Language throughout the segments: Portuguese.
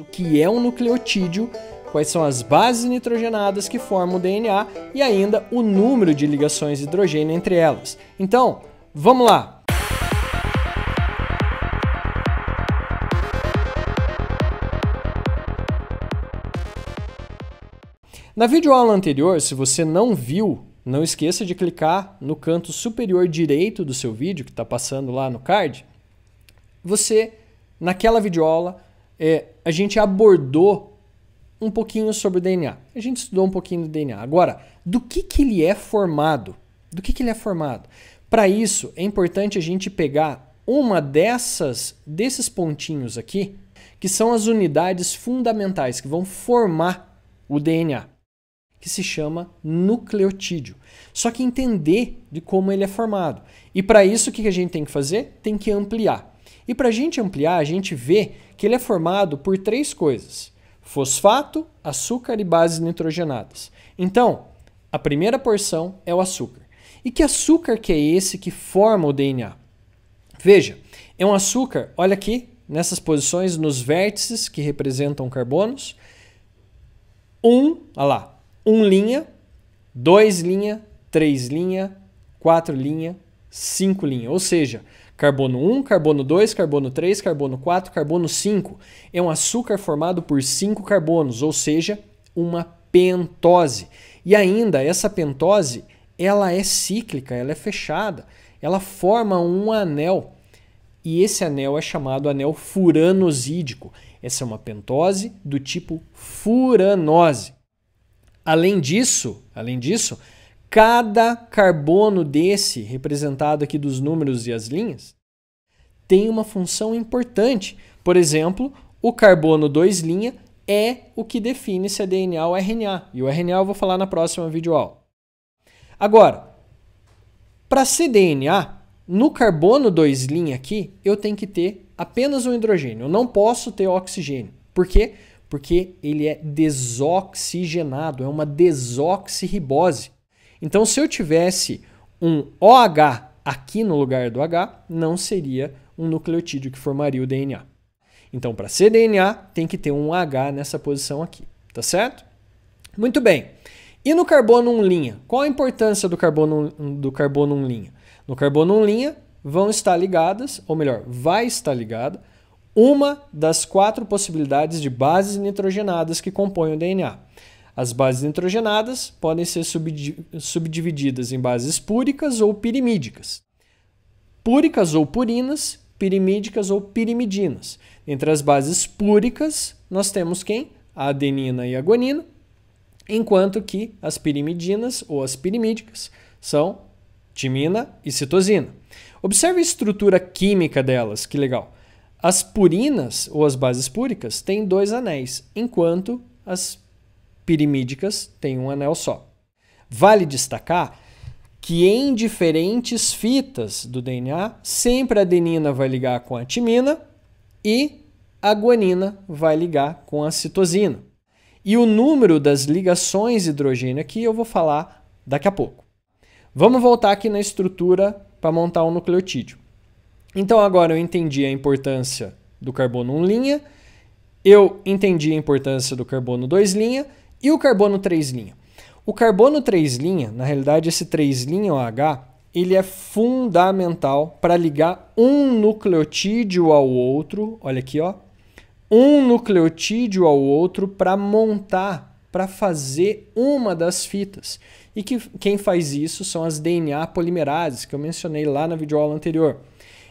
o que é um nucleotídeo, quais são as bases nitrogenadas que formam o DNA e ainda o número de ligações de hidrogênio entre elas. Então, vamos lá! Na videoaula anterior, se você não viu, não esqueça de clicar no canto superior direito do seu vídeo, que está passando lá no card. Você, naquela videoaula, é, a gente abordou um pouquinho sobre o DNA. A gente estudou um pouquinho do DNA. Agora, do que, que ele é formado? Do que, que ele é formado? Para isso, é importante a gente pegar uma dessas desses pontinhos aqui, que são as unidades fundamentais que vão formar o DNA, que se chama nucleotídeo. Só que entender de como ele é formado. E para isso, o que a gente tem que fazer? Tem que ampliar. E para a gente ampliar, a gente vê que ele é formado por três coisas: fosfato, açúcar e bases nitrogenadas. Então, a primeira porção é o açúcar. E que açúcar que é esse que forma o DNA? Veja, é um açúcar, olha aqui, nessas posições, nos vértices que representam carbonos. Um, olha lá, um linha, dois linha, três linha, quatro linha, cinco linha. Ou seja, Carbono 1, carbono 2, carbono 3, carbono 4, carbono 5. É um açúcar formado por 5 carbonos, ou seja, uma pentose. E ainda essa pentose, ela é cíclica, ela é fechada. Ela forma um anel. E esse anel é chamado anel furanosídico. Essa é uma pentose do tipo furanose. Além disso, além disso, Cada carbono desse, representado aqui dos números e as linhas, tem uma função importante. Por exemplo, o carbono 2' é o que define se é DNA ou RNA. E o RNA eu vou falar na próxima videoaula. Agora, para ser DNA, no carbono 2' aqui, eu tenho que ter apenas um hidrogênio. Eu não posso ter oxigênio. Por quê? Porque ele é desoxigenado, é uma desoxirribose. Então, se eu tivesse um OH aqui no lugar do H, não seria um nucleotídeo que formaria o DNA. Então, para ser DNA, tem que ter um H nessa posição aqui, tá certo? Muito bem. E no carbono 1 linha? Qual a importância do carbono, do carbono 1 linha? No carbono 1 linha vão estar ligadas, ou melhor, vai estar ligada, uma das quatro possibilidades de bases nitrogenadas que compõem o DNA. As bases nitrogenadas podem ser subdivididas em bases púricas ou pirimídicas. Púricas ou purinas, pirimídicas ou pirimidinas. Entre as bases púricas, nós temos quem? A adenina e a guanina, enquanto que as pirimidinas ou as pirimídicas são timina e citosina. Observe a estrutura química delas, que legal. As purinas ou as bases púricas têm dois anéis, enquanto as pirimídicas têm um anel só. Vale destacar que em diferentes fitas do DNA, sempre a adenina vai ligar com a timina e a guanina vai ligar com a citosina. E o número das ligações hidrogênio aqui eu vou falar daqui a pouco. Vamos voltar aqui na estrutura para montar o um nucleotídeo. Então agora eu entendi a importância do carbono 1 linha, eu entendi a importância do carbono 2 linha e o carbono 3 linha? O carbono 3 linha, na realidade esse 3 linha OH, ele é fundamental para ligar um nucleotídeo ao outro, olha aqui, ó, um nucleotídeo ao outro para montar, para fazer uma das fitas. E que, quem faz isso são as DNA polimerases, que eu mencionei lá na videoaula anterior.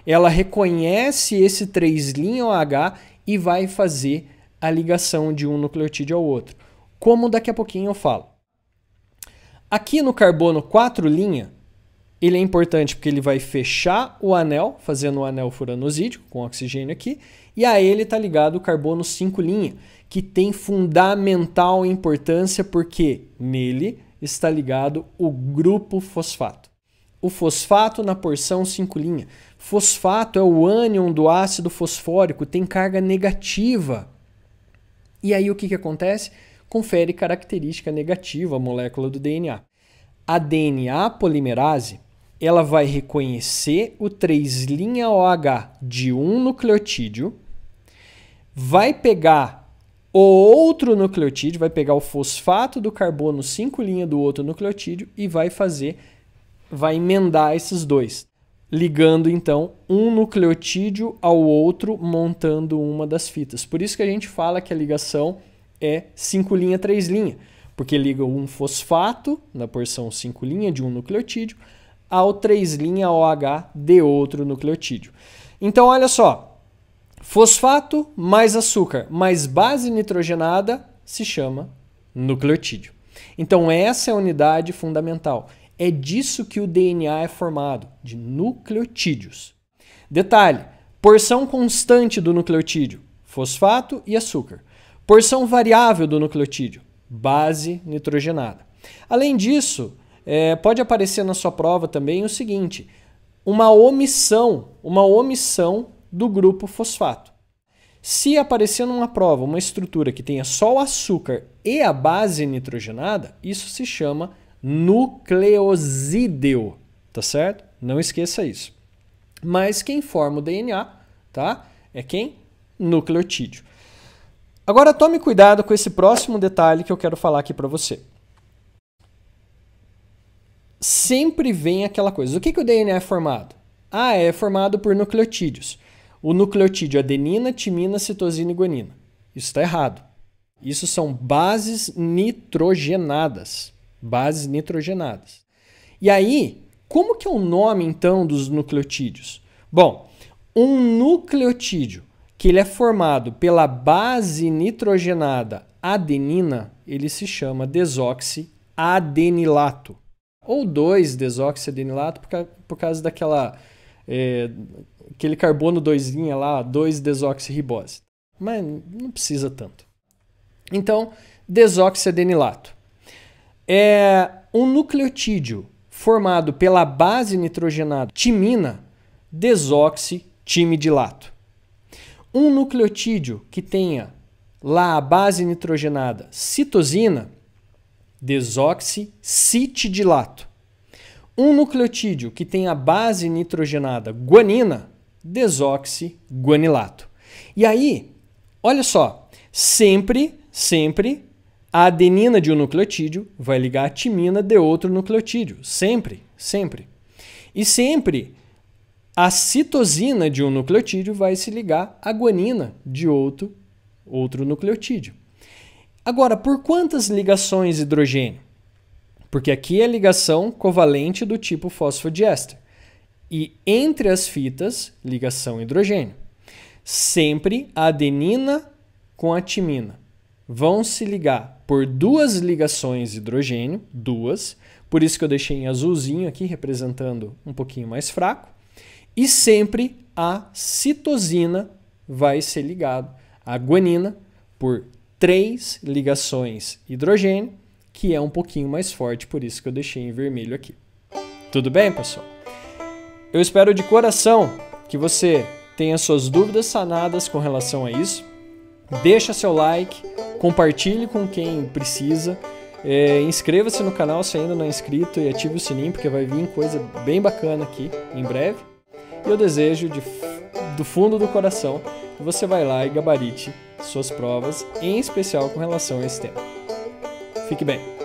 Ela reconhece esse 3' OH e vai fazer a ligação de um nucleotídeo ao outro como daqui a pouquinho eu falo. Aqui no carbono 4 linha, ele é importante porque ele vai fechar o anel, fazendo o anel furanosídico com oxigênio aqui, e a ele está ligado o carbono 5 linha, que tem fundamental importância porque nele está ligado o grupo fosfato. O fosfato na porção 5 linha. Fosfato é o ânion do ácido fosfórico, tem carga negativa. E aí o que, que acontece? confere característica negativa à molécula do DNA. A DNA polimerase ela vai reconhecer o 3'OH OH de um nucleotídeo, vai pegar o outro nucleotídeo, vai pegar o fosfato do carbono 5' do outro nucleotídeo e vai fazer, vai emendar esses dois, ligando então um nucleotídeo ao outro, montando uma das fitas. Por isso que a gente fala que a ligação é 5 linha, 3 linha, porque liga um fosfato na porção 5 linha de um nucleotídeo ao 3 linha OH de outro nucleotídeo. Então olha só, fosfato mais açúcar mais base nitrogenada se chama nucleotídeo. Então essa é a unidade fundamental. É disso que o DNA é formado, de nucleotídeos. Detalhe: porção constante do nucleotídeo, fosfato e açúcar. Porção variável do nucleotídeo, base nitrogenada. Além disso, é, pode aparecer na sua prova também o seguinte: uma omissão, uma omissão do grupo fosfato. Se aparecer numa prova uma estrutura que tenha só o açúcar e a base nitrogenada, isso se chama nucleosídeo, tá certo? Não esqueça isso. Mas quem forma o DNA, tá? É quem? Nucleotídeo. Agora tome cuidado com esse próximo detalhe que eu quero falar aqui para você. Sempre vem aquela coisa. O que, que o DNA é formado? Ah, é formado por nucleotídeos. O nucleotídeo é adenina, timina, citosina e guanina. Isso está errado. Isso são bases nitrogenadas. Bases nitrogenadas. E aí, como que é o nome então dos nucleotídeos? Bom, um nucleotídeo que ele é formado pela base nitrogenada adenina, ele se chama desoxiadenilato. Ou 2-desoxiadenilato por, por causa daquela é, aquele carbono 2 lá, 2-desoxirribose. Mas não precisa tanto. Então, desoxiadenilato. É um nucleotídeo formado pela base nitrogenada timina, desoxitimidilato um nucleotídeo que tenha lá a base nitrogenada citosina, desoxicitidilato. Um nucleotídeo que tenha a base nitrogenada guanina, desoxiguanilato. E aí, olha só, sempre, sempre a adenina de um nucleotídeo vai ligar a timina de outro nucleotídeo, sempre, sempre. E sempre a citosina de um nucleotídeo vai se ligar à guanina de outro, outro nucleotídeo. Agora, por quantas ligações hidrogênio? Porque aqui é a ligação covalente do tipo fosfodiéster. E entre as fitas, ligação hidrogênio. Sempre a adenina com a timina. Vão se ligar por duas ligações hidrogênio, duas. Por isso que eu deixei em azulzinho aqui, representando um pouquinho mais fraco e sempre a citosina vai ser ligada à guanina por três ligações hidrogênio, que é um pouquinho mais forte, por isso que eu deixei em vermelho aqui. Tudo bem, pessoal? Eu espero de coração que você tenha suas dúvidas sanadas com relação a isso. Deixa seu like, compartilhe com quem precisa. É, Inscreva-se no canal se ainda não é inscrito e ative o sininho porque vai vir coisa bem bacana aqui em breve. E eu desejo de, do fundo do coração que você vai lá e gabarite suas provas, em especial com relação a esse tema. Fique bem!